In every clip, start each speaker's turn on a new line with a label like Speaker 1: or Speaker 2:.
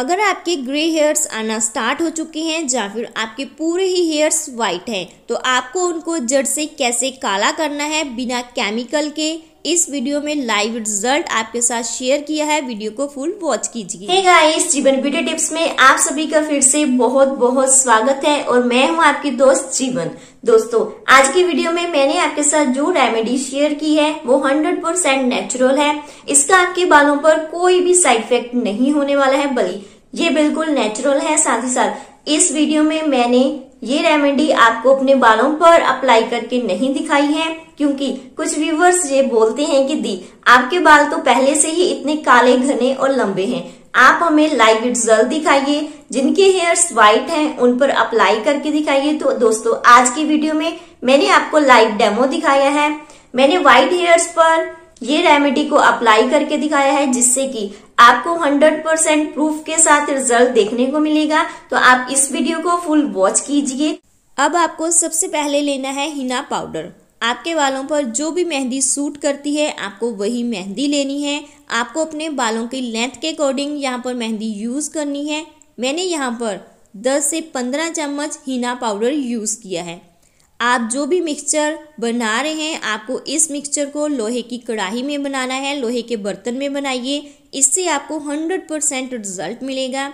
Speaker 1: अगर आपके grey hairs आना स्टार्ट हो चुके हैं या फिर आपके पूरे ही हेयर्स वाइट हैं तो आपको उनको जड़ से कैसे काला करना है बिना केमिकल के इस वीडियो में लाइव रिजल्ट आपके साथ शेयर किया है वीडियो को फुल वॉच कीजिए hey guys Jeevan beauty tips में आप सभी का फिर से बहुत बहुत स्वागत है और मैं हूं आपकी दोस्त जीवन दोस्तों आज की वीडियो में मैंने आपके साथ जो रेमेडी शेयर की है वो 100% परसेंट नेचुरल है इसका आपके बालों पर कोई भी साइड इफेक्ट नहीं होने वाला है बल्कि ये बिल्कुल नेचुरल है साथ ही साथ इस वीडियो में मैंने ये रेमेडी आपको अपने बालों पर अप्लाई करके नहीं दिखाई है क्योंकि कुछ व्यूवर्स ये बोलते हैं कि दी आपके बाल तो पहले से ही इतने काले घने और लंबे हैं आप हमें लाइव रिजल्ट दिखाइए जिनके हेयर्स व्हाइट हैं उन पर अप्लाई करके दिखाइए तो दोस्तों आज की वीडियो में मैंने आपको लाइव डेमो दिखाया है मैंने व्हाइट हेयर्स पर ये रेमेडी को अप्लाई करके दिखाया है जिससे कि आपको 100% प्रूफ के साथ रिजल्ट देखने को मिलेगा तो आप इस वीडियो को फुल वॉच कीजिए अब आपको सबसे पहले लेना है हिना पाउडर आपके बालों पर जो भी मेहंदी सूट करती है आपको वही मेहंदी लेनी है आपको अपने बालों की लेंथ के अकॉर्डिंग यहाँ पर मेहंदी यूज़ करनी है मैंने यहाँ पर 10 से 15 चम्मच हिना पाउडर यूज़ किया है आप जो भी मिक्सचर बना रहे हैं आपको इस मिक्सचर को लोहे की कढ़ाई में बनाना है लोहे के बर्तन में बनाइए इससे आपको 100 परसेंट रिजल्ट मिलेगा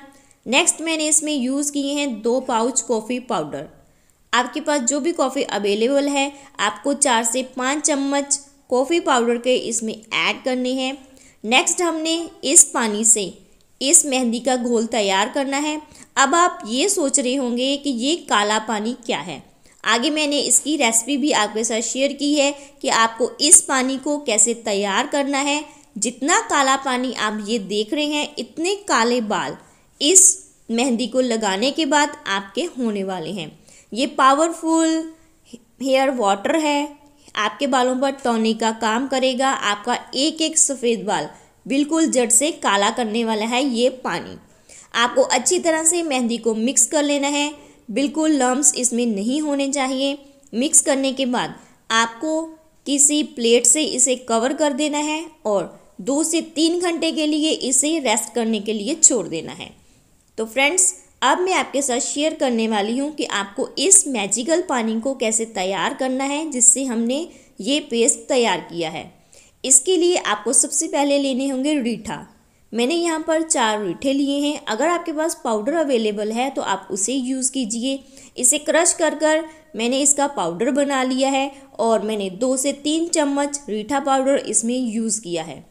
Speaker 1: नेक्स्ट मैंने इसमें यूज़ किए हैं दो पाउच कॉफ़ी पाउडर आपके पास जो भी कॉफ़ी अवेलेबल है आपको चार से पाँच चम्मच कॉफ़ी पाउडर के इसमें ऐड करने हैं नेक्स्ट हमने इस पानी से इस मेहंदी का घोल तैयार करना है अब आप ये सोच रहे होंगे कि ये काला पानी क्या है आगे मैंने इसकी रेसिपी भी आपके साथ शेयर की है कि आपको इस पानी को कैसे तैयार करना है जितना काला पानी आप ये देख रहे हैं इतने काले बाल इस मेहंदी को लगाने के बाद आपके होने वाले हैं ये पावरफुल हेयर वाटर है आपके बालों पर टॉनिक का काम करेगा आपका एक एक सफ़ेद बाल बिल्कुल जड़ से काला करने वाला है ये पानी आपको अच्छी तरह से मेहंदी को मिक्स कर लेना है बिल्कुल लम्ब इसमें नहीं होने चाहिए मिक्स करने के बाद आपको किसी प्लेट से इसे कवर कर देना है और दो से तीन घंटे के लिए इसे रेस्ट करने के लिए छोड़ देना है तो फ्रेंड्स अब मैं आपके साथ शेयर करने वाली हूँ कि आपको इस मैजिकल पानी को कैसे तैयार करना है जिससे हमने ये पेस्ट तैयार किया है इसके लिए आपको सबसे पहले लेने होंगे रीठा मैंने यहाँ पर चार मीठे लिए हैं अगर आपके पास पाउडर अवेलेबल है तो आप उसे यूज़ कीजिए इसे क्रश कर कर मैंने इसका पाउडर बना लिया है और मैंने दो से तीन चम्मच रीठा पाउडर इसमें यूज़ किया है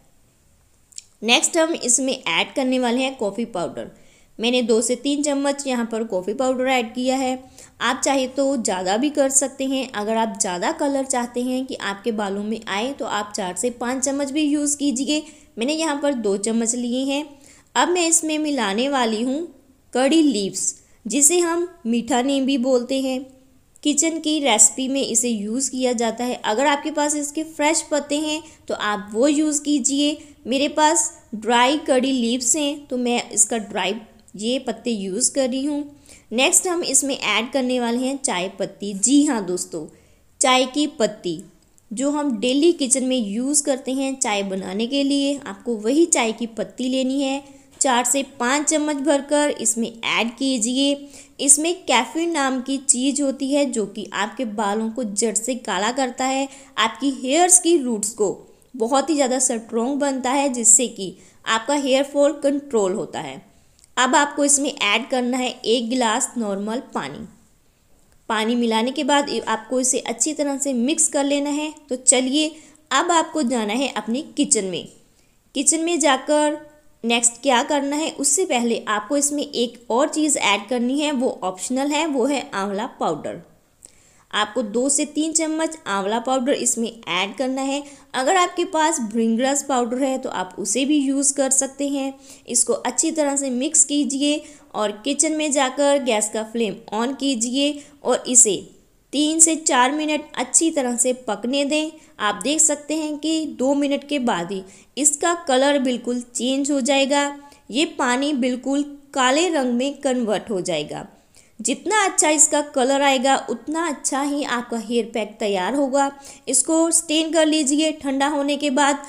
Speaker 1: नेक्स्ट हम इसमें ऐड करने वाले हैं कॉफ़ी पाउडर मैंने दो से तीन चम्मच यहाँ पर कॉफ़ी पाउडर ऐड किया है आप चाहे तो ज़्यादा भी कर सकते हैं अगर आप ज़्यादा कलर चाहते हैं कि आपके बालों में आए तो आप चार से पाँच चम्मच भी यूज़ कीजिए मैंने यहाँ पर दो चम्मच लिए हैं अब मैं इसमें मिलाने वाली हूँ कड़ी लीव्स जिसे हम मीठा नीम भी बोलते हैं किचन की रेसिपी में इसे यूज़ किया जाता है अगर आपके पास इसके फ्रेश पत्ते हैं तो आप वो यूज़ कीजिए मेरे पास ड्राई कड़ी लीव्स हैं तो मैं इसका ड्राई ये पत्ते यूज़ कर रही हूँ नेक्स्ट हम इसमें ऐड करने वाले हैं चाय पत्ती जी हाँ दोस्तों चाय की पत्ती जो हम डेली किचन में यूज़ करते हैं चाय बनाने के लिए आपको वही चाय की पत्ती लेनी है चार से पाँच चम्मच भरकर इसमें ऐड कीजिए इसमें कैफीन नाम की चीज़ होती है जो कि आपके बालों को जड़ से काला करता है आपकी हेयर्स की रूट्स को बहुत ही ज़्यादा स्ट्रोंग बनता है जिससे कि आपका हेयर फॉल कंट्रोल होता है अब आपको इसमें ऐड करना है एक गिलास नॉर्मल पानी पानी मिलाने के बाद आपको इसे अच्छी तरह से मिक्स कर लेना है तो चलिए अब आपको जाना है अपने किचन में किचन में जाकर नेक्स्ट क्या करना है उससे पहले आपको इसमें एक और चीज़ ऐड करनी है वो ऑप्शनल है वो है आंवला पाउडर आपको दो से तीन चम्मच आंवला पाउडर इसमें ऐड करना है अगर आपके पास भ्रिंगरास पाउडर है तो आप उसे भी यूज़ कर सकते हैं इसको अच्छी तरह से मिक्स कीजिए और किचन में जाकर गैस का फ्लेम ऑन कीजिए और इसे तीन से चार मिनट अच्छी तरह से पकने दें आप देख सकते हैं कि दो मिनट के बाद ही इसका कलर बिल्कुल चेंज हो जाएगा ये पानी बिल्कुल काले रंग में कन्वर्ट हो जाएगा जितना अच्छा इसका कलर आएगा उतना अच्छा ही आपका हेयर पैक तैयार होगा इसको स्टेन कर लीजिए ठंडा होने के बाद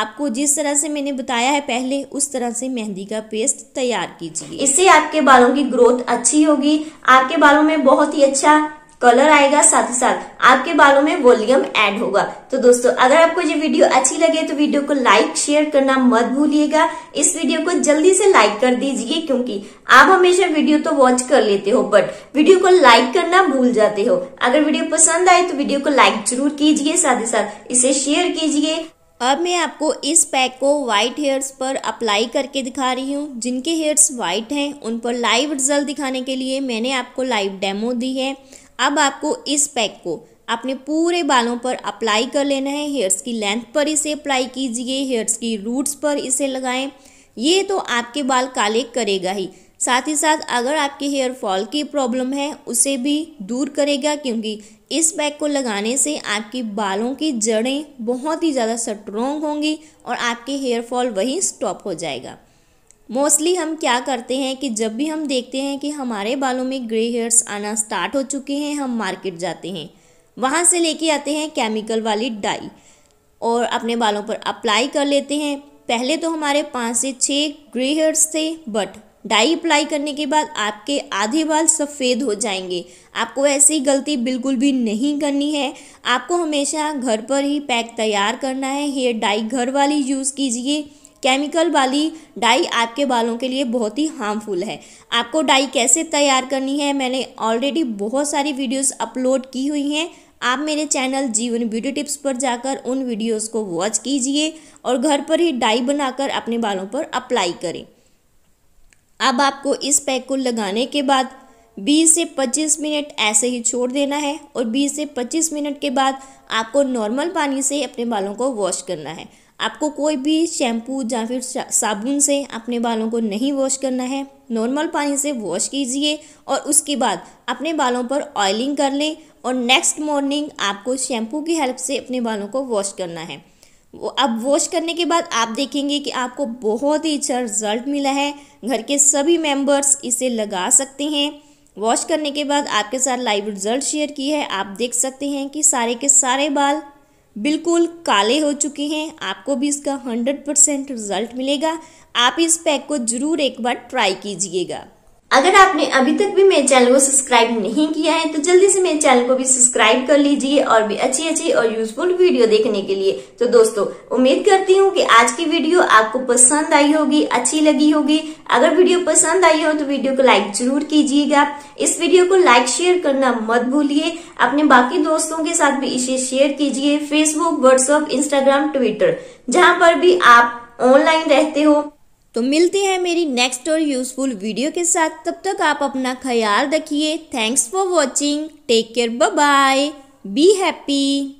Speaker 1: आपको जिस तरह से मैंने बताया है पहले उस तरह से मेहंदी का पेस्ट तैयार कीजिए इससे आपके बालों की ग्रोथ अच्छी होगी आपके बालों में बहुत ही अच्छा कलर आएगा साथ ही साथ आपके बालों में वॉल्यूम ऐड होगा तो दोस्तों अगर आपको ये वीडियो अच्छी लगे तो वीडियो को लाइक शेयर करना मत भूलिएगा इस वीडियो को जल्दी से लाइक कर दीजिए क्योंकि आप हमेशा वीडियो तो वॉच कर लेते हो बट वीडियो को लाइक करना भूल जाते हो अगर वीडियो पसंद आए तो वीडियो को लाइक जरूर कीजिए साथ ही साथ इसे शेयर कीजिए अब मैं आपको इस पैक को वाइट हेयर्स पर अप्लाई करके दिखा रही हूँ जिनके हेयर्स वाइट हैं उन पर लाइव रिजल्ट दिखाने के लिए मैंने आपको लाइव डेमो दी है अब आपको इस पैक को अपने पूरे बालों पर अप्लाई कर लेना है हेयर्स की लेंथ पर इसे अप्लाई कीजिए हेयर्स की रूट्स पर इसे लगाएं ये तो आपके बाल काले करेगा ही साथ ही साथ अगर आपके हेयर फॉल की प्रॉब्लम है उसे भी दूर करेगा क्योंकि इस पैक को लगाने से आपकी बालों की जड़ें बहुत ही ज़्यादा स्ट्रोंग होंगी और आपके हेयर फॉल वहीं स्टॉप हो जाएगा मोस्टली हम क्या करते हैं कि जब भी हम देखते हैं कि हमारे बालों में ग्रे हेयर्स आना स्टार्ट हो चुके हैं हम मार्केट जाते हैं वहाँ से लेके आते हैं केमिकल वाली डाई और अपने बालों पर अप्लाई कर लेते हैं पहले तो हमारे पाँच से छः ग्रे हेयर्स थे बट डाई अप्लाई करने के बाद आपके आधे बाल सफ़ेद हो जाएंगे आपको ऐसी गलती बिल्कुल भी नहीं करनी है आपको हमेशा घर पर ही पैक तैयार करना है हेयर डाई घर वाली यूज़ कीजिए केमिकल वाली डाई आपके बालों के लिए बहुत ही हार्मफुल है आपको डाई कैसे तैयार करनी है मैंने ऑलरेडी बहुत सारी वीडियोस अपलोड की हुई हैं आप मेरे चैनल जीवन ब्यूटी टिप्स पर जाकर उन वीडियोस को वॉच कीजिए और घर पर ही डाई बनाकर अपने बालों पर अप्लाई करें अब आपको इस पैक को लगाने के बाद 20 से 25 मिनट ऐसे ही छोड़ देना है और 20 से 25 मिनट के बाद आपको नॉर्मल पानी से अपने बालों को वॉश करना है आपको कोई भी शैम्पू या फिर साबुन से अपने बालों को नहीं वॉश करना है नॉर्मल पानी से वॉश कीजिए और उसके बाद अपने बालों पर ऑयलिंग कर लें और नेक्स्ट मॉर्निंग आपको शैम्पू की हेल्प से अपने बालों को वॉश करना है अब वॉश करने के बाद आप देखेंगे कि आपको बहुत ही अच्छा रिजल्ट मिला है घर के सभी मेंबर्स इसे लगा सकते हैं वॉश करने के बाद आपके साथ लाइव रिजल्ट शेयर की है आप देख सकते हैं कि सारे के सारे बाल बिल्कुल काले हो चुके हैं आपको भी इसका हंड्रेड परसेंट रिजल्ट मिलेगा आप इस पैक को ज़रूर एक बार ट्राई कीजिएगा अगर आपने अभी तक भी मेरे चैनल को सब्सक्राइब नहीं किया है तो जल्दी से मेरे चैनल को भी सब्सक्राइब कर लीजिए और भी अच्छी अच्छी और यूजफुल वीडियो देखने के लिए तो दोस्तों उम्मीद करती हूँ कि आज की वीडियो आपको पसंद आई होगी अच्छी लगी होगी अगर वीडियो पसंद आई हो तो वीडियो को लाइक जरूर कीजिएगा इस वीडियो को लाइक शेयर करना मत भूलिए अपने बाकी दोस्तों के साथ भी इसे शेयर कीजिए फेसबुक व्हाट्सएप इंस्टाग्राम ट्विटर जहाँ पर भी आप ऑनलाइन रहते हो तो मिलते हैं मेरी नेक्स्ट और यूज़फुल वीडियो के साथ तब तक आप अपना ख्याल रखिए thanks for watching take care bye be happy